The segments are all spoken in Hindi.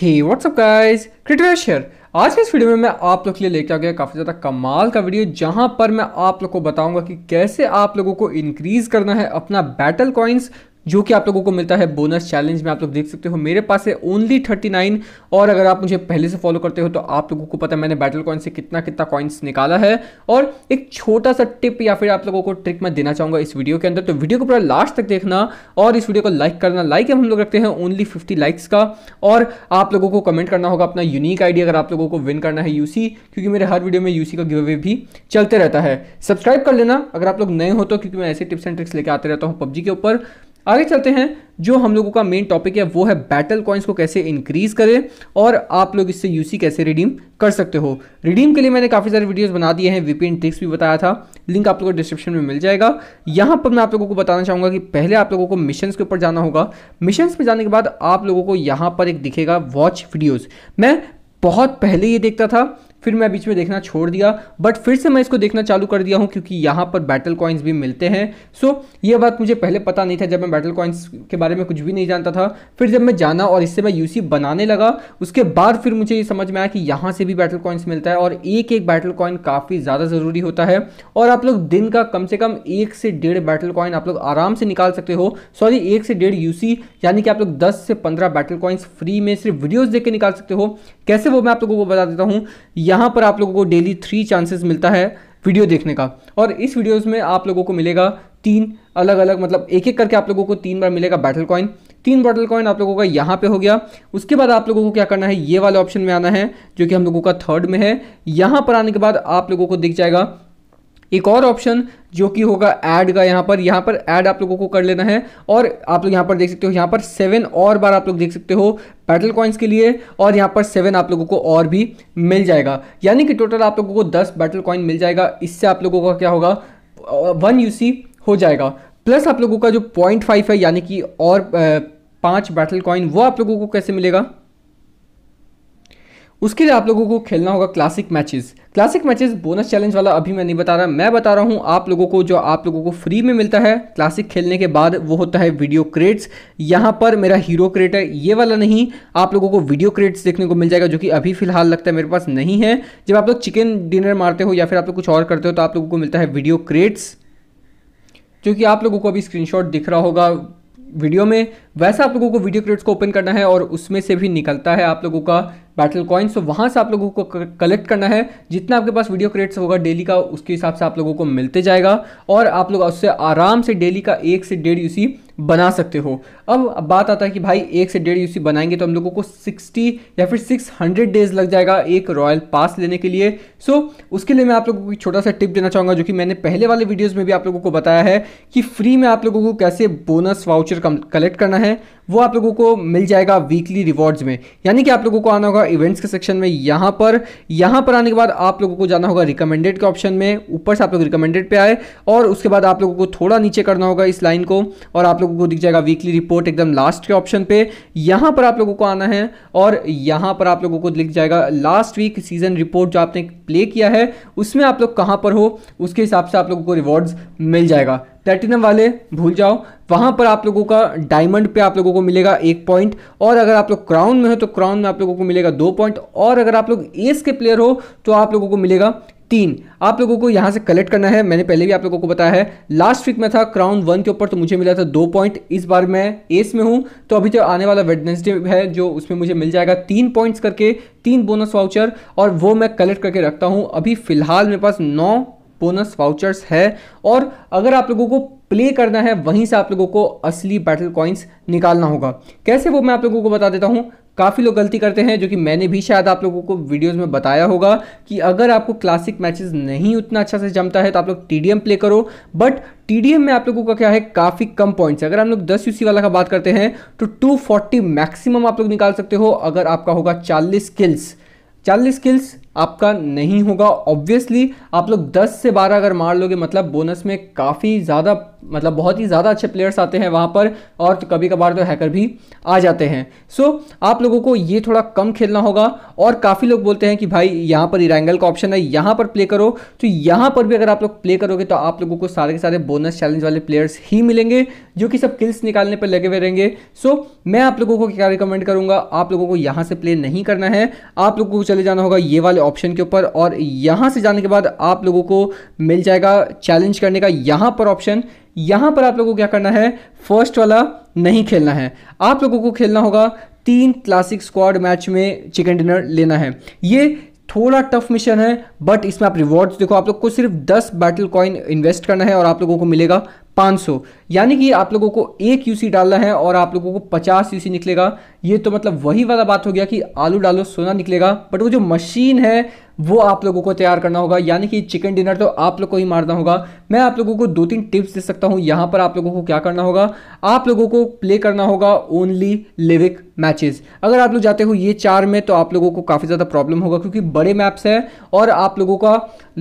हे व्हाट्सअप गाइज क्रिटिवेश शेयर आज के इस वीडियो में मैं आप लोग के लिए लेके आ गया काफ़ी ज़्यादा कमाल का वीडियो जहां पर मैं आप लोग को बताऊंगा कि कैसे आप लोगों को इंक्रीज़ करना है अपना बैटल कॉइन्स जो कि आप लोगों को मिलता है बोनस चैलेंज में आप लोग देख सकते हो मेरे पास है ओनली थर्टी नाइन और अगर आप मुझे पहले से फॉलो करते हो तो आप लोगों को पता है मैंने बैटल कॉइन से कितना कितना कॉइन्स निकाला है और एक छोटा सा टिप या फिर आप लोगों को ट्रिक मैं देना चाहूंगा इस वीडियो के अंदर तो वीडियो को पूरा लास्ट तक देखना और इस वीडियो को लाइक करना लाइक हम लोग रखते हैं ओनली फिफ्टी लाइक्स का और आप लोगों को कमेंट करना होगा अपना यूनिक आइडिया अगर आप लोगों को विन करना है यूसी क्योंकि मेरे हर वीडियो में यूसी का गिव अवे भी चलते रहता है सब्सक्राइब कर लेना अगर आप लोग नए हो तो क्योंकि मैं ऐसे टिप्स एंड ट्रिक्स लेकर आते रहता हूँ पबजी के ऊपर आगे चलते हैं जो हम लोगों का मेन टॉपिक है वो है बैटल कॉइन्स को कैसे इंक्रीज करें और आप लोग इससे यूसी कैसे रिडीम कर सकते हो रिडीम के लिए मैंने काफ़ी सारे वीडियोस बना दिए हैं वीपीएन ट्रिक्स भी बताया था लिंक आप लोगों को डिस्क्रिप्शन में मिल जाएगा यहाँ पर मैं आप लोगों को बताना चाहूँगा कि पहले आप लोगों को मिशन के ऊपर जाना होगा मिशन पर जाने के बाद आप लोगों को यहाँ पर एक दिखेगा वॉच वीडियोज़ मैं बहुत पहले ये देखता था फिर मैं बीच में देखना छोड़ दिया बट फिर से मैं इसको देखना चालू कर दिया हूँ क्योंकि यहाँ पर बैटल कॉइन्स भी मिलते हैं सो ये बात मुझे पहले पता नहीं था जब मैं बैटल कॉइन्स के बारे में कुछ भी नहीं जानता था फिर जब मैं जाना और इससे मैं यूसी बनाने लगा उसके बाद फिर मुझे ये समझ में आया कि यहाँ से भी बैटल कॉइन्स मिलता है और एक एक बैटल कॉइन काफ़ी ज़्यादा ज़रूरी होता है और आप लोग दिन का कम से कम एक से डेढ़ बैटल कॉइन आप लोग आराम से निकाल सकते हो सॉरी एक से डेढ़ यूसी यानी कि आप लोग दस से पंद्रह बैटल कॉइन्स फ्री में सिर्फ वीडियोज़ देख के निकाल सकते हो कैसे वो मैं आप लोगों को बता देता हूँ यहाँ पर आप लोगों को डेली थ्री चांसेस मिलता है वीडियो देखने का और इस वीडियोस में आप लोगों को मिलेगा तीन अलग अलग मतलब एक एक करके आप लोगों को तीन बार मिलेगा बैटल कॉइन तीन बैटल कॉइन आप लोगों का यहाँ पे हो गया उसके बाद आप लोगों को क्या करना है ये वाले ऑप्शन में आना है जो कि हम लोगों का थर्ड में है यहाँ पर आने के बाद आप लोगों को दिख जाएगा एक और ऑप्शन जो कि होगा ऐड का यहाँ पर यहाँ पर ऐड आप लोगों को कर लेना है और आप लोग यहाँ पर देख सकते हो यहाँ पर सेवन और बार आप लोग देख सकते हो पैटल कॉइन्स के लिए और यहाँ पर सेवन आप लोगों को और भी मिल जाएगा यानी कि टोटल आप लोगों को दस बैटल कॉइन मिल जाएगा इससे आप लोगों का क्या होगा वन यूसी हो जाएगा प्लस आप लोगों का जो पॉइंट फाइव है यानी कि और पाँच बैटल कॉइन वो आप लोगों को कैसे मिलेगा उसके लिए आप लोगों को खेलना होगा classic matches classic matches bonus challenge वाला अभी मैं नहीं बता रहा मैं बता रहा हूँ आप लोगों को जो आप लोगों को फ्री में मिलता है क्लासिक खेलने के बाद वो होता है वीडियो क्रेट्स यहाँ पर मेरा हीरो क्रेट है ये वाला नहीं आप लोगों को वीडियो क्रेट्स देखने को मिल जाएगा जो कि अभी फिलहाल लगता है मेरे पास नहीं है जब आप लोग चिकन डिनर मारते हो या फिर आप लोग कुछ और करते हो तो आप लोगों को मिलता है वीडियो क्रेट्स जो कि आप लोगों को अभी स्क्रीन दिख रहा होगा वीडियो में वैसा आप लोगों को वीडियो क्रेट्स को ओपन करना है और उसमें से भी निकलता है आप लोगों का बैटल कॉइन्स तो वहाँ से आप लोगों को कलेक्ट करना है जितना आपके पास वीडियो क्रिएट्स होगा डेली का उसके हिसाब से आप लोगों को मिलते जाएगा और आप लोग उससे आराम से डेली का एक से डेढ़ यूसी बना सकते हो अब बात आता है कि भाई एक से डेढ़ यूसी बनाएंगे तो हम लोगों को 60 या फिर 600 डेज लग जाएगा एक रॉयल पास लेने के लिए सो so, उसके लिए मैं आप लोगों को एक छोटा सा टिप देना चाहूँगा जो कि मैंने पहले वाले वीडियोज़ में भी आप लोगों को बताया है कि फ्री में आप लोगों को कैसे बोनस वाउचर कलेक्ट करना है वो आप लोगों को मिल जाएगा वीकली रिवॉर्ड्स में यानी कि आप लोगों को आना होगा इवेंट्स के सेक्शन में यहाँ पर यहाँ पर आने के बाद आप लोगों को जाना होगा रिकमेंडेड के ऑप्शन में ऊपर से आप लोग रिकमेंडेड पे आए और उसके बाद आप लोगों को थोड़ा नीचे करना होगा इस लाइन को और आप लोगों को दिख जाएगा वीकली रिपोर्ट एकदम लास्ट के ऑप्शन पे यहां पर आप लोगों को आना है और यहां पर आप लोगों को दिख जाएगा लास्ट वीक सीजन रिपोर्ट जो आपने प्ले किया है उसमें आप लोग कहां पर हो उसके हिसाब से आप लोगों को रिवॉर्ड्स मिल जाएगा प्लेटिनम वाले भूल जाओ वहां पर आप लोगों का डायमंड पे आप लोगों को मिलेगा एक पॉइंट और अगर आप लोग क्राउन में हो तो क्राउन में आप लोगों को मिलेगा दो पॉइंट और अगर आप लोग एस के प्लेयर हो तो आप लोगों को मिलेगा तीन आप लोगों को यहां से कलेक्ट करना है मैंने पहले भी आप लोगों को बताया है लास्ट वीक में था क्राउन वन के ऊपर तो मुझे मिला था दो पॉइंट इस बार मैं एस में हूं तो अभी जो आने वाला वेडनेसडे है जो उसमें मुझे मिल जाएगा तीन पॉइंट्स करके तीन बोनस वाउचर और वो मैं कलेक्ट करके रखता हूं अभी फिलहाल मेरे पास नौ बोनस वाउचर्स है और अगर आप लोगों को प्ले करना है वहीं से आप लोगों को असली बैटल कॉइन्स निकालना होगा कैसे वो मैं आप लोगों को बता देता हूँ काफ़ी लोग गलती करते हैं जो कि मैंने भी शायद आप लोगों को वीडियोस में बताया होगा कि अगर आपको क्लासिक मैचेस नहीं उतना अच्छा से जमता है तो आप लोग टीडीएम प्ले करो बट टीडीएम में आप लोगों का क्या है काफ़ी कम पॉइंट्स अगर हम लोग 10 यूसी वाला का बात करते हैं तो 240 मैक्सिमम आप लोग निकाल सकते हो अगर आपका होगा 40 स्किल्स 40 स्किल्स आपका नहीं होगा ऑब्वियसली आप लोग 10 से 12 अगर मार लोगे मतलब बोनस में काफ़ी ज़्यादा मतलब बहुत ही ज़्यादा अच्छे प्लेयर्स आते हैं वहाँ पर और तो कभी कभार तो हैकर भी आ जाते हैं सो so, आप लोगों को ये थोड़ा कम खेलना होगा और काफ़ी लोग बोलते हैं कि भाई यहाँ पर इरांगल का ऑप्शन है यहाँ पर प्ले करो तो यहाँ पर भी अगर आप लोग प्ले करोगे तो आप लोगों को सारे के सारे बोनस चैलेंज वाले प्लेयर्स ही मिलेंगे जो कि सब किल्स निकालने पर लगे हुए रहेंगे सो so, मैं आप लोगों को क्या रिकमेंड करूँगा आप लोगों को यहाँ से प्ले नहीं करना है आप लोगों को चले जाना होगा ये वाले ऑप्शन के ऊपर और यहाँ से जाने के बाद आप लोगों को मिल जाएगा चैलेंज करने का यहाँ पर ऑप्शन यहाँ पर आप लोगों को क्या करना है फर्स्ट वाला नहीं खेलना है आप लोगों को खेलना होगा तीन क्लासिक स्क्वाड मैच में चिकन डिनर लेना है ये थोड़ा टफ मिशन है बट इसमें आप रिवॉर्ड्स देखो आप लोग को सिर्फ 10 बैटल कॉइन इन्वेस्ट करना है और आप लोगों को मिलेगा 500 यानी कि आप लोगों को एक यूसी डालना है और आप लोगों को 50 यूसी निकलेगा ये तो मतलब वही वाला बात हो गया कि आलू डालो सोना निकलेगा बट वो जो मशीन है वो आप लोगों को तैयार करना होगा यानी कि चिकन डिनर तो आप लोग को ही मारना होगा मैं आप लोगों को दो तीन टिप्स दे सकता हूँ यहाँ पर आप लोगों को क्या करना होगा आप लोगों को प्ले करना होगा ओनली लिविक मैचेस अगर आप लोग जाते हो ये चार में तो आप लोगों को काफ़ी ज़्यादा प्रॉब्लम होगा क्योंकि बड़े मैप्स हैं और आप लोगों का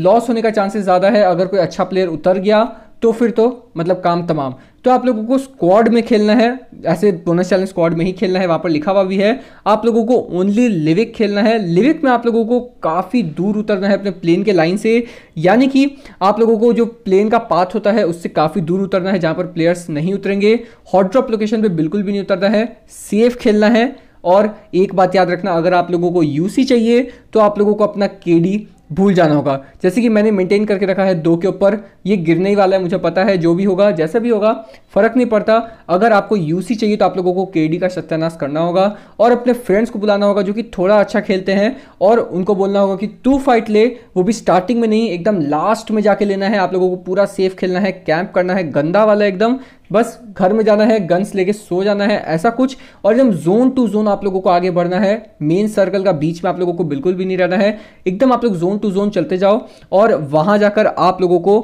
लॉस होने का चांसेस ज़्यादा है अगर कोई अच्छा प्लेयर उतर गया तो फिर तो मतलब काम तमाम तो आप लोगों को स्क्वाड में खेलना है ऐसे बोनस चैलेंज स्क्वाड में ही खेलना है वहाँ पर लिखा हुआ भी है आप लोगों को ओनली लिविक खेलना है लिविक में आप लोगों को काफ़ी दूर उतरना है अपने प्लेन के लाइन से यानी कि आप लोगों को जो प्लेन का पाथ होता है उससे काफ़ी दूर उतरना है जहाँ पर प्लेयर्स नहीं उतरेंगे हॉट ड्रॉप लोकेशन पर बिल्कुल भी नहीं उतरना है सेफ खेलना है और एक बात याद रखना अगर आप लोगों को यूसी चाहिए तो आप लोगों को अपना केडी भूल जाना होगा जैसे कि मैंने मेंटेन करके रखा है दो के ऊपर ये गिरने ही वाला है मुझे पता है जो भी होगा जैसा भी होगा फ़र्क नहीं पड़ता अगर आपको यूसी चाहिए तो आप लोगों को केडी का सत्यानाश करना होगा और अपने फ्रेंड्स को बुलाना होगा जो कि थोड़ा अच्छा खेलते हैं और उनको बोलना होगा कि तू फाइट ले वो भी स्टार्टिंग में नहीं एकदम लास्ट में जाके लेना है आप लोगों को पूरा सेफ खेलना है कैंप करना है गंदा वाला एकदम बस घर में जाना है गन्स लेके सो जाना है ऐसा कुछ और एकदम जोन टू जोन आप लोगों को आगे बढ़ना है मेन सर्कल का बीच में आप लोगों को बिल्कुल भी नहीं रहना है एकदम आप लोग जोन टू जोन चलते जाओ और वहां जाकर आप लोगों को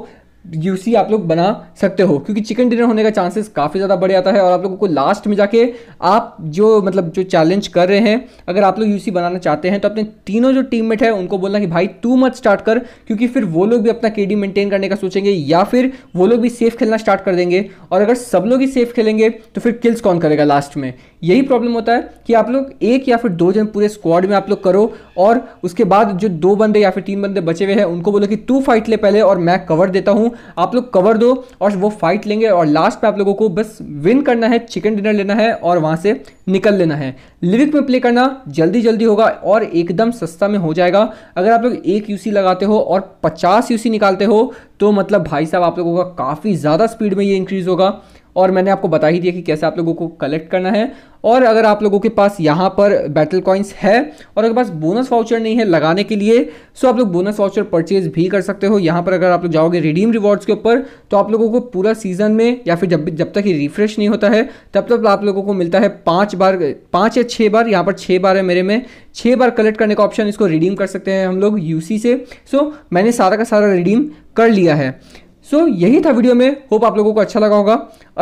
यूसी आप लोग बना सकते हो क्योंकि चिकन डिनर होने का चांसेस काफ़ी ज़्यादा बढ़ जाता है और आप लोगों को लास्ट में जाके आप जो मतलब जो चैलेंज कर रहे हैं अगर आप लोग यूसी बनाना चाहते हैं तो अपने तीनों जो टीममेट है उनको बोलना कि भाई तू मत स्टार्ट कर क्योंकि फिर वो लोग भी अपना के मेंटेन करने का सोचेंगे या फिर वो लोग भी सेफ खेलना स्टार्ट कर देंगे और अगर सब लोग ही सेफ खेलेंगे तो फिर किल्स कौन करेगा लास्ट में यही प्रॉब्लम होता है कि आप लोग एक या फिर दो जन पूरे स्क्वाड में आप लोग करो और उसके बाद जो दो बंदे या फिर तीन बंदे बचे हुए हैं उनको बोलो कि तू फाइट ले पहले और मैं कवर देता हूँ आप लोग कवर दो और वो फाइट लेंगे और लास्ट में आप लोगों को बस विन करना है चिकन डिनर लेना है और वहाँ से निकल लेना है लिविक में प्ले करना जल्दी जल्दी होगा और एकदम सस्ता में हो जाएगा अगर आप लोग एक यूसी लगाते हो और पचास यूसी निकालते हो तो मतलब भाई साहब आप लोगों का काफ़ी ज़्यादा स्पीड में ये इंक्रीज़ होगा और मैंने आपको बता ही दिया कि कैसे आप लोगों को कलेक्ट करना है और अगर आप लोगों के पास यहाँ पर बैटल कॉइन्स है और अगर पास बोनस वाउचर नहीं है लगाने के लिए सो आप लोग बोनस वाउचर परचेज भी कर सकते हो यहाँ पर अगर आप लोग जाओगे रिडीम रिवॉर्ड्स के ऊपर तो आप लोगों को पूरा सीजन में या फिर जब जब तक ये रिफ्रेश नहीं होता है तब तक आप लोगों को मिलता है पाँच बार पाँच या छः बार यहाँ पर छः बार है मेरे में छः बार कलेक्ट करने का ऑप्शन इसको रिडीम कर सकते हैं हम लोग यूसी से सो मैंने सारा का सारा रिडीम कर लिया है सो so, यही था वीडियो में होप आप लोगों को अच्छा लगा होगा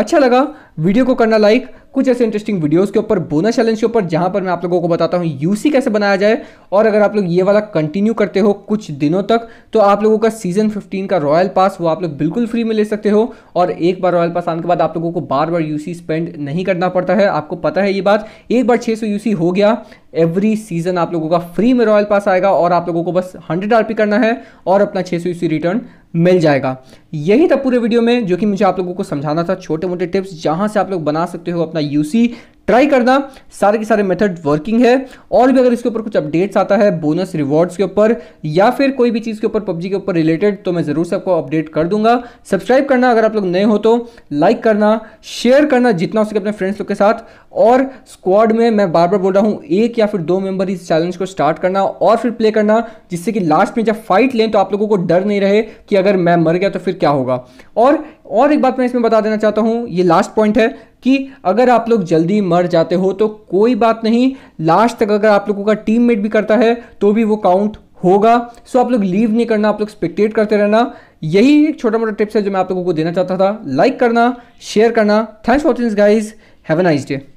अच्छा लगा वीडियो को करना लाइक कुछ ऐसे इंटरेस्टिंग वीडियोस के ऊपर बोनस चैलेंज के ऊपर जहां पर मैं आप लोगों को बताता हूं यूसी कैसे बनाया जाए और अगर आप लोग ये वाला कंटिन्यू करते हो कुछ दिनों तक तो आप लोगों का सीजन 15 का रॉयल पास वो आप लोग बिल्कुल फ्री में ले सकते हो और एक बार रॉयल पास आने के बाद आप लोगों को बार बार यूसी स्पेंड नहीं करना पड़ता है आपको पता है ये बात एक बार छः यूसी हो गया एवरी सीजन आप लोगों का फ्री में रॉयल पास आएगा और आप लोगों को बस हंड्रेड आर करना है और अपना छः यूसी रिटर्न मिल जाएगा यही था पूरे वीडियो में जो कि मुझे आप लोगों को समझाना था छोटे मोटे टिप्स जहां से आप लोग बना सकते हो अपना यूसी ट्राई करना सारे के सारे मेथड वर्किंग है और भी अगर इसके ऊपर कुछ अपडेट्स आता है बोनस रिवॉर्ड्स के ऊपर या फिर कोई भी चीज़ के ऊपर पबजी के ऊपर रिलेटेड तो मैं ज़रूर से आपको अपडेट कर दूंगा सब्सक्राइब करना अगर आप लोग नए हो तो लाइक करना शेयर करना जितना हो सके अपने फ्रेंड्स लोग के साथ और स्क्वाड में मैं बार बार बोल रहा हूँ एक या फिर दो मेंबर इस चैलेंज को स्टार्ट करना और फिर प्ले करना जिससे कि लास्ट में जब फाइट लें तो आप लोगों को डर नहीं रहे कि अगर मैं मर गया तो फिर क्या होगा और और एक बात मैं इसमें बता देना चाहता हूँ ये लास्ट पॉइंट है कि अगर आप लोग जल्दी मर जाते हो तो कोई बात नहीं लास्ट तक अगर आप लोगों का टीममेट भी करता है तो भी वो काउंट होगा सो आप लोग लीव नहीं करना आप लोग स्पेक्टेट करते रहना यही एक छोटा मोटा टिप्स है जो मैं आप लोगों को देना चाहता था लाइक करना शेयर करना thanks for watching guys have a nice day